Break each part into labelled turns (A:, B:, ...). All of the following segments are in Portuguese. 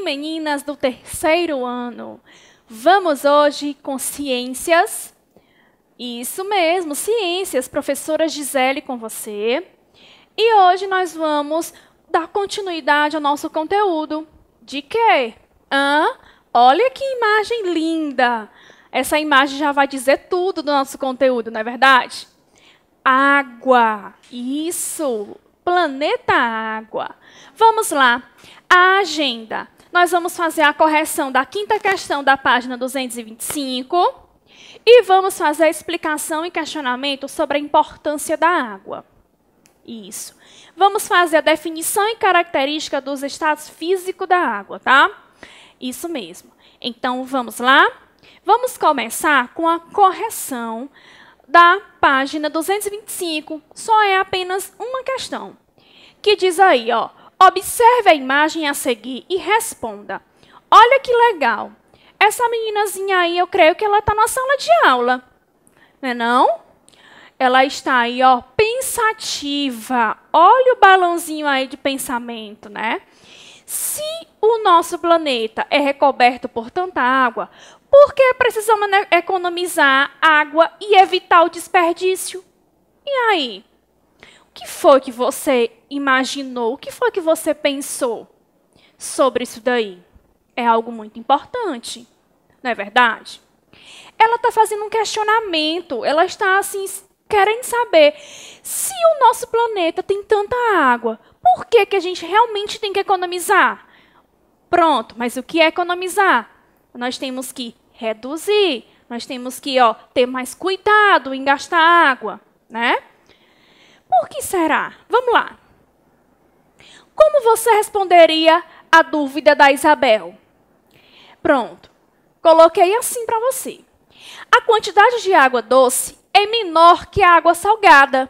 A: e meninas do terceiro ano. Vamos hoje com ciências. Isso mesmo, ciências, professora Gisele com você. E hoje nós vamos dar continuidade ao nosso conteúdo. De quê? Hã? Olha que imagem linda! Essa imagem já vai dizer tudo do nosso conteúdo, não é verdade? Água. Isso! Planeta Água. Vamos lá. A agenda nós vamos fazer a correção da quinta questão da página 225 e vamos fazer a explicação e questionamento sobre a importância da água. Isso. Vamos fazer a definição e característica dos estados físicos da água, tá? Isso mesmo. Então, vamos lá? Vamos começar com a correção da página 225. Só é apenas uma questão. Que diz aí, ó. Observe a imagem a seguir e responda. Olha que legal. Essa meninazinha aí, eu creio que ela está na sala de aula. Não é não? Ela está aí, ó, pensativa. Olha o balãozinho aí de pensamento, né? Se o nosso planeta é recoberto por tanta água, por que precisamos né, economizar água e evitar o desperdício? E aí? que foi que você imaginou? O que foi que você pensou sobre isso daí? É algo muito importante, não é verdade? Ela está fazendo um questionamento, ela está assim querendo saber se o nosso planeta tem tanta água, por que, que a gente realmente tem que economizar? Pronto, mas o que é economizar? Nós temos que reduzir, nós temos que ó, ter mais cuidado em gastar água, né? Por que será? Vamos lá. Como você responderia à dúvida da Isabel? Pronto. Coloquei assim para você. A quantidade de água doce é menor que a água salgada.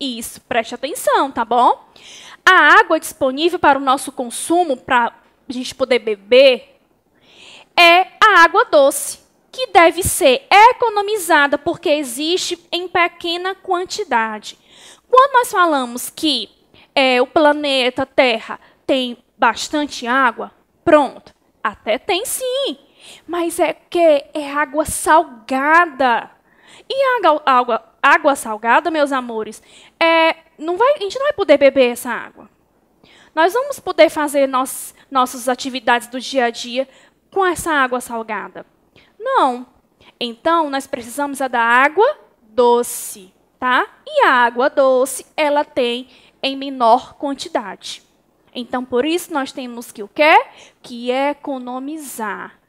A: Isso, preste atenção, tá bom? A água disponível para o nosso consumo, para a gente poder beber, é a água doce que deve ser economizada porque existe em pequena quantidade. Quando nós falamos que é, o planeta Terra tem bastante água, pronto, até tem sim, mas é que é água salgada. E água, água, água salgada, meus amores, é, não vai, a gente não vai poder beber essa água. Nós vamos poder fazer nossas nossas atividades do dia a dia com essa água salgada. Não. Então, nós precisamos é da água doce, tá? E a água doce, ela tem em menor quantidade. Então, por isso, nós temos que o quê? Que economizar.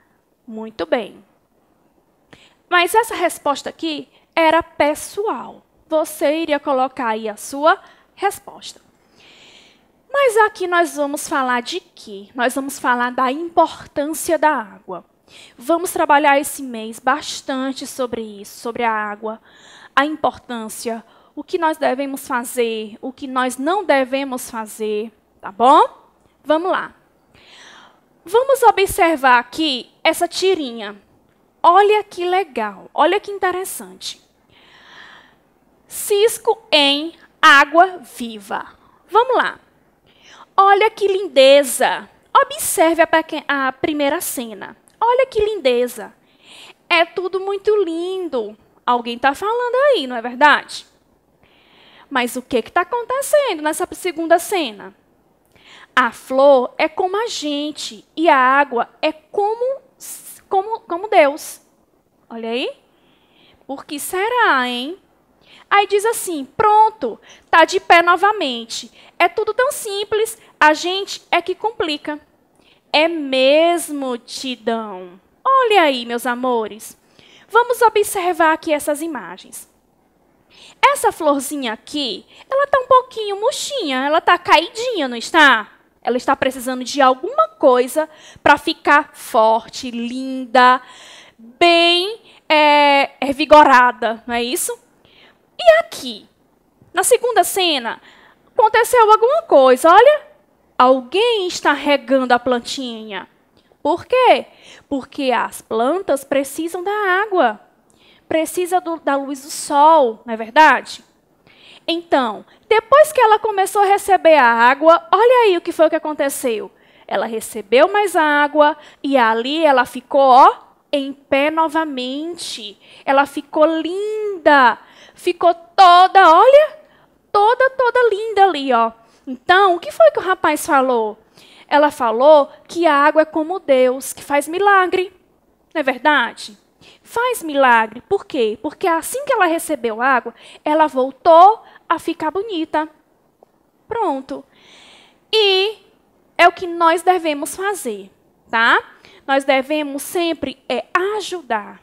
A: Muito bem. Mas essa resposta aqui era pessoal. Você iria colocar aí a sua resposta. Mas aqui nós vamos falar de quê? Nós vamos falar da importância da água. Vamos trabalhar esse mês bastante sobre isso, sobre a água, a importância, o que nós devemos fazer, o que nós não devemos fazer, tá bom? Vamos lá. Vamos observar aqui essa tirinha. Olha que legal, olha que interessante. Cisco em água viva. Vamos lá. Olha que lindeza. Observe a, a primeira cena. Olha que lindeza. É tudo muito lindo. Alguém está falando aí, não é verdade? Mas o que está acontecendo nessa segunda cena? A flor é como a gente e a água é como, como, como Deus. Olha aí. Por que será, hein? Aí diz assim: pronto, tá de pé novamente. É tudo tão simples, a gente é que complica é mesmo tidão. Olha aí, meus amores. Vamos observar aqui essas imagens. Essa florzinha aqui, ela está um pouquinho murchinha, ela está caidinha, não está? Ela está precisando de alguma coisa para ficar forte, linda, bem é, revigorada, não é isso? E aqui, na segunda cena, aconteceu alguma coisa. Olha, Alguém está regando a plantinha. Por quê? Porque as plantas precisam da água, precisa do, da luz do sol, não é verdade? Então, depois que ela começou a receber a água, olha aí o que foi que aconteceu. Ela recebeu mais água e ali ela ficou ó, em pé novamente. Ela ficou linda, ficou toda, olha, toda, toda linda ali, ó. Então, o que foi que o rapaz falou? Ela falou que a água é como Deus, que faz milagre. Não é verdade? Faz milagre. Por quê? Porque assim que ela recebeu água, ela voltou a ficar bonita. Pronto. E é o que nós devemos fazer, tá? Nós devemos sempre é, ajudar.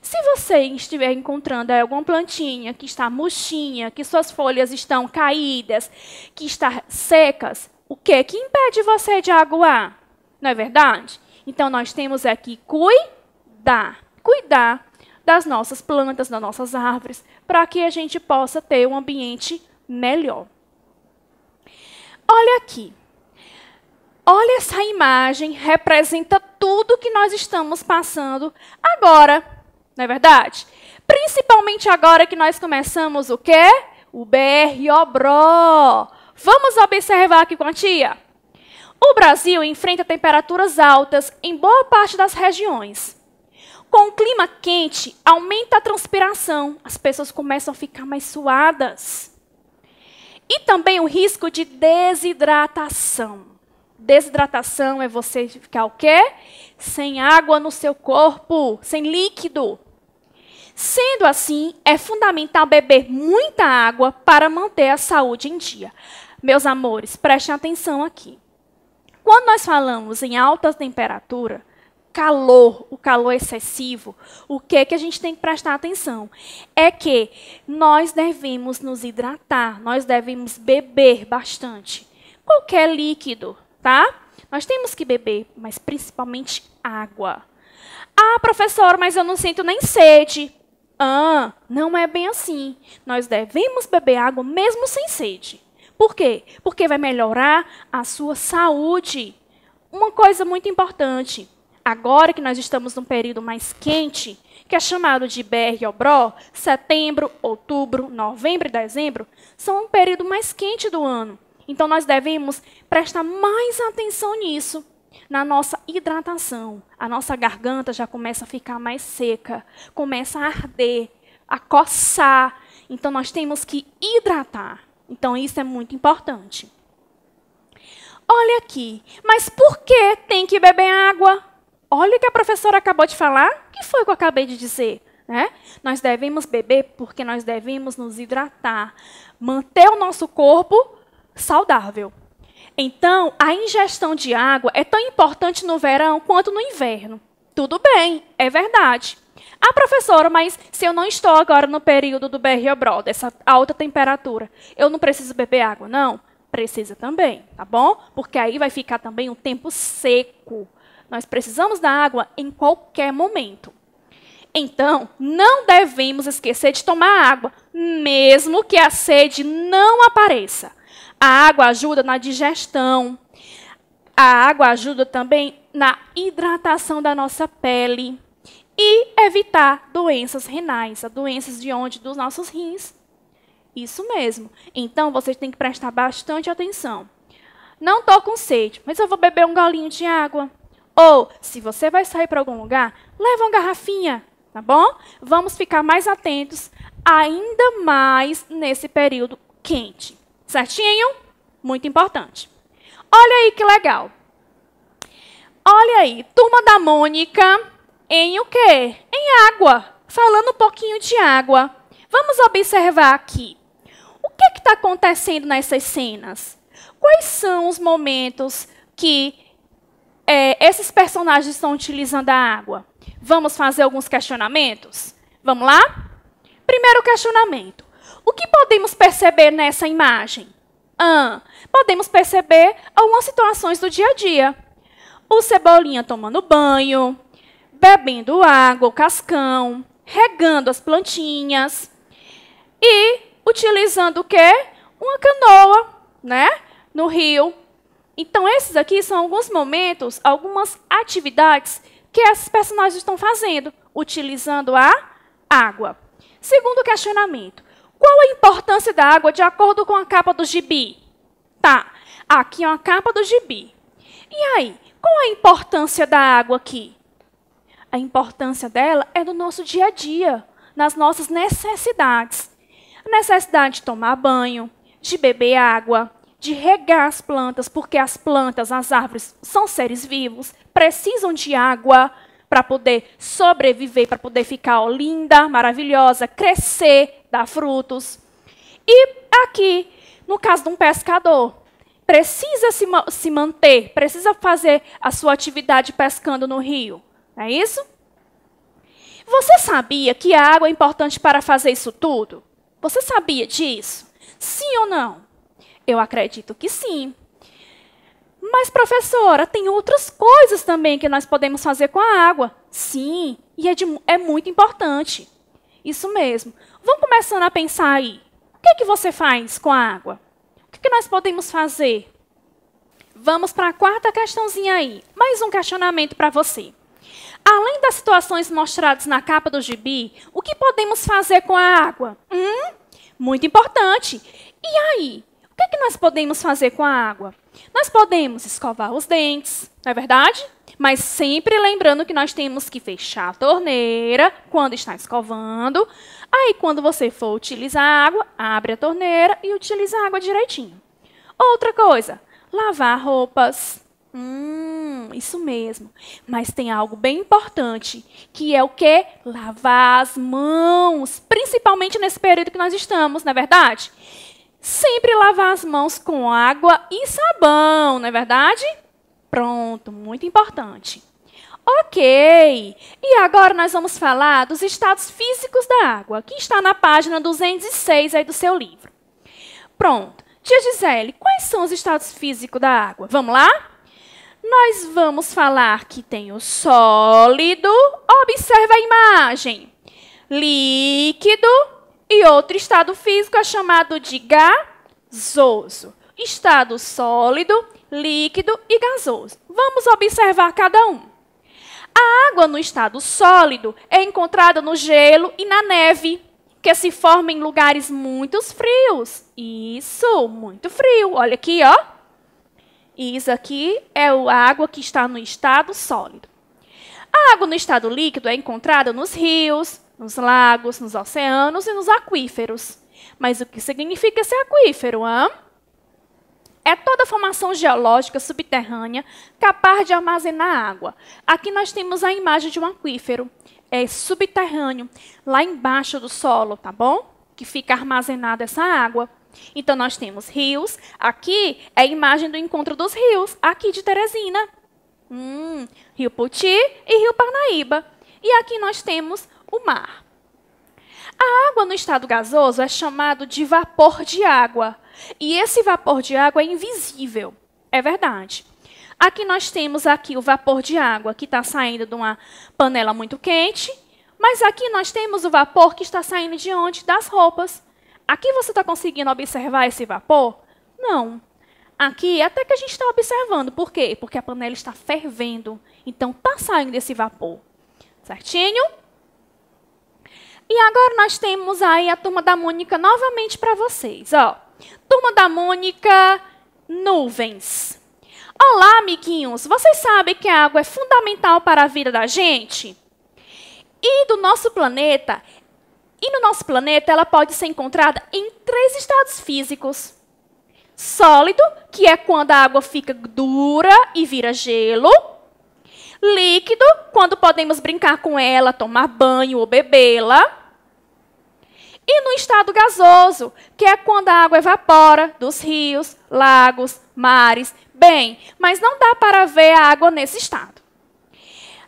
A: Se você estiver encontrando alguma plantinha que está murchinha, que suas folhas estão caídas, que está secas, o que que impede você de aguar? Não é verdade? Então nós temos aqui cuidar, cuidar das nossas plantas, das nossas árvores, para que a gente possa ter um ambiente melhor. Olha aqui. Olha essa imagem, representa tudo que nós estamos passando agora não é verdade? Principalmente agora que nós começamos o quê? O br Vamos observar aqui com a tia. O Brasil enfrenta temperaturas altas em boa parte das regiões. Com o clima quente, aumenta a transpiração, as pessoas começam a ficar mais suadas. E também o risco de desidratação. Desidratação é você ficar o quê? sem água no seu corpo, sem líquido. Sendo assim, é fundamental beber muita água para manter a saúde em dia. Meus amores, prestem atenção aqui. Quando nós falamos em alta temperatura, calor, o calor excessivo, o que é que a gente tem que prestar atenção? É que nós devemos nos hidratar, nós devemos beber bastante. Qualquer líquido, tá? Nós temos que beber, mas principalmente água. Ah, professor, mas eu não sinto nem sede. Ah, não é bem assim. Nós devemos beber água mesmo sem sede. Por quê? Porque vai melhorar a sua saúde. Uma coisa muito importante. Agora que nós estamos num período mais quente, que é chamado de BR Obró, setembro, outubro, novembro e dezembro, são um período mais quente do ano. Então nós devemos prestar mais atenção nisso na nossa hidratação, a nossa garganta já começa a ficar mais seca, começa a arder, a coçar. Então nós temos que hidratar. Então isso é muito importante. Olha aqui, mas por que tem que beber água? Olha o que a professora acabou de falar, que foi o que eu acabei de dizer. Né? Nós devemos beber porque nós devemos nos hidratar, manter o nosso corpo saudável. Então, a ingestão de água é tão importante no verão quanto no inverno. Tudo bem, é verdade. Ah, professora, mas se eu não estou agora no período do berrio Bro, dessa alta temperatura, eu não preciso beber água, não? Precisa também, tá bom? Porque aí vai ficar também um tempo seco. Nós precisamos da água em qualquer momento. Então, não devemos esquecer de tomar água, mesmo que a sede não apareça. A água ajuda na digestão. A água ajuda também na hidratação da nossa pele e evitar doenças renais, doenças de onde dos nossos rins. Isso mesmo. Então vocês têm que prestar bastante atenção. Não estou com sede, mas eu vou beber um golinho de água. Ou, se você vai sair para algum lugar, leva uma garrafinha, tá bom? Vamos ficar mais atentos, ainda mais nesse período quente. Certinho? Muito importante. Olha aí que legal. Olha aí, turma da Mônica em o quê? Em água. Falando um pouquinho de água. Vamos observar aqui. O que é está acontecendo nessas cenas? Quais são os momentos que é, esses personagens estão utilizando a água? Vamos fazer alguns questionamentos? Vamos lá? Primeiro questionamento. O que podemos perceber nessa imagem? Ah, podemos perceber algumas situações do dia a dia. O Cebolinha tomando banho, bebendo água, o cascão, regando as plantinhas e utilizando o quê? Uma canoa, né? No rio. Então, esses aqui são alguns momentos, algumas atividades que esses personagens estão fazendo, utilizando a água. Segundo questionamento, qual a importância da água de acordo com a capa do gibi? Tá, aqui é uma capa do gibi. E aí, qual a importância da água aqui? A importância dela é no nosso dia a dia, nas nossas necessidades. A necessidade de tomar banho, de beber água, de regar as plantas, porque as plantas, as árvores, são seres vivos, precisam de água para poder sobreviver, para poder ficar linda, maravilhosa, crescer, dá frutos. E aqui, no caso de um pescador, precisa se, se manter, precisa fazer a sua atividade pescando no rio. Não é isso? Você sabia que a água é importante para fazer isso tudo? Você sabia disso? Sim ou não? Eu acredito que sim. Mas, professora, tem outras coisas também que nós podemos fazer com a água. Sim, e é, de, é muito importante. Isso mesmo. Vamos começando a pensar aí. O que, é que você faz com a água? O que, é que nós podemos fazer? Vamos para a quarta questãozinha aí. Mais um questionamento para você. Além das situações mostradas na capa do gibi, o que podemos fazer com a água? Hum? Muito importante. E aí? O que, é que nós podemos fazer com a água? Nós podemos escovar os dentes, não é verdade? Mas sempre lembrando que nós temos que fechar a torneira quando está escovando. Aí, quando você for utilizar a água, abre a torneira e utiliza a água direitinho. Outra coisa, lavar roupas. Hum, isso mesmo. Mas tem algo bem importante, que é o que? Lavar as mãos, principalmente nesse período que nós estamos, não é verdade? Sempre lavar as mãos com água e sabão, não é verdade? Pronto, muito importante. Ok, e agora nós vamos falar dos estados físicos da água, que está na página 206 aí do seu livro. Pronto, tia Gisele, quais são os estados físicos da água? Vamos lá? Nós vamos falar que tem o sólido, observa a imagem, líquido e outro estado físico é chamado de gasoso. Estado sólido líquido e gasoso. Vamos observar cada um. A água no estado sólido é encontrada no gelo e na neve, que se forma em lugares muito frios. Isso, muito frio. Olha aqui, ó. Isso aqui é a água que está no estado sólido. A água no estado líquido é encontrada nos rios, nos lagos, nos oceanos e nos aquíferos. Mas o que significa esse aquífero, hã? É toda formação geológica subterrânea capaz de armazenar água. Aqui nós temos a imagem de um aquífero é subterrâneo, lá embaixo do solo, tá bom? Que fica armazenada essa água. Então nós temos rios. Aqui é a imagem do encontro dos rios, aqui de Teresina. Hum, Rio Puti e Rio Parnaíba. E aqui nós temos o mar. A água no estado gasoso é chamado de vapor de água. E esse vapor de água é invisível, é verdade. Aqui nós temos aqui o vapor de água que está saindo de uma panela muito quente, mas aqui nós temos o vapor que está saindo de onde? Das roupas. Aqui você está conseguindo observar esse vapor? Não. Aqui é até que a gente está observando. Por quê? Porque a panela está fervendo. Então está saindo esse vapor. Certinho? E agora nós temos aí a turma da Mônica novamente para vocês. Ó. Turma da Mônica, nuvens. Olá, amiguinhos! Vocês sabem que a água é fundamental para a vida da gente? E do nosso planeta, e no nosso planeta ela pode ser encontrada em três estados físicos: sólido, que é quando a água fica dura e vira gelo; líquido, quando podemos brincar com ela, tomar banho ou bebê-la; e no estado gasoso, que é quando a água evapora dos rios, lagos, mares. Bem, mas não dá para ver a água nesse estado.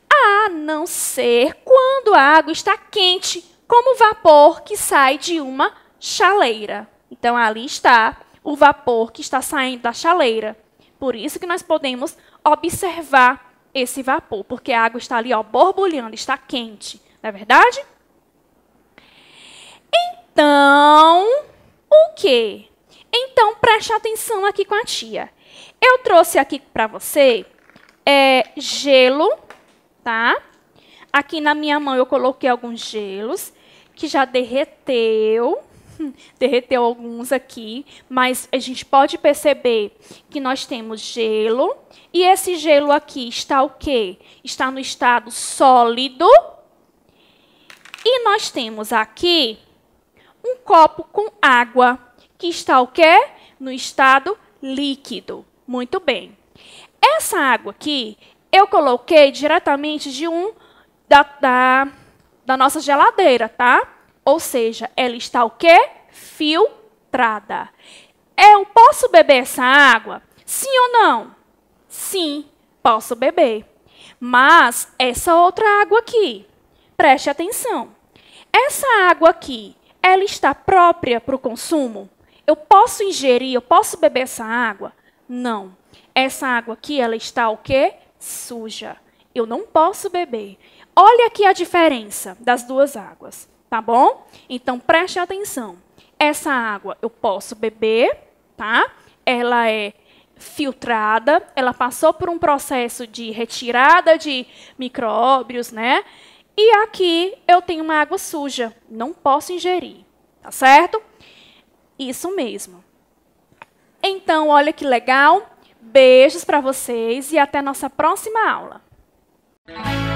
A: A não ser quando a água está quente, como vapor que sai de uma chaleira. Então ali está o vapor que está saindo da chaleira. Por isso que nós podemos observar esse vapor, porque a água está ali ó, borbulhando, está quente, não é verdade? Então, o quê? Então, preste atenção aqui com a tia. Eu trouxe aqui para você é, gelo, tá? Aqui na minha mão eu coloquei alguns gelos que já derreteu. Hum, derreteu alguns aqui, mas a gente pode perceber que nós temos gelo. E esse gelo aqui está o quê? Está no estado sólido. E nós temos aqui um copo com água, que está o quê? No estado líquido. Muito bem. Essa água aqui, eu coloquei diretamente de um da, da, da nossa geladeira, tá? Ou seja, ela está o quê? Filtrada. É, eu posso beber essa água? Sim ou não? Sim, posso beber. Mas essa outra água aqui, preste atenção. Essa água aqui, ela está própria para o consumo? Eu posso ingerir, eu posso beber essa água? Não. Essa água aqui, ela está o quê? Suja. Eu não posso beber. Olha aqui a diferença das duas águas, tá bom? Então preste atenção. Essa água eu posso beber, tá? Ela é filtrada, ela passou por um processo de retirada de micróbios, né? E aqui eu tenho uma água suja, não posso ingerir, tá certo? Isso mesmo. Então, olha que legal. Beijos para vocês e até nossa próxima aula.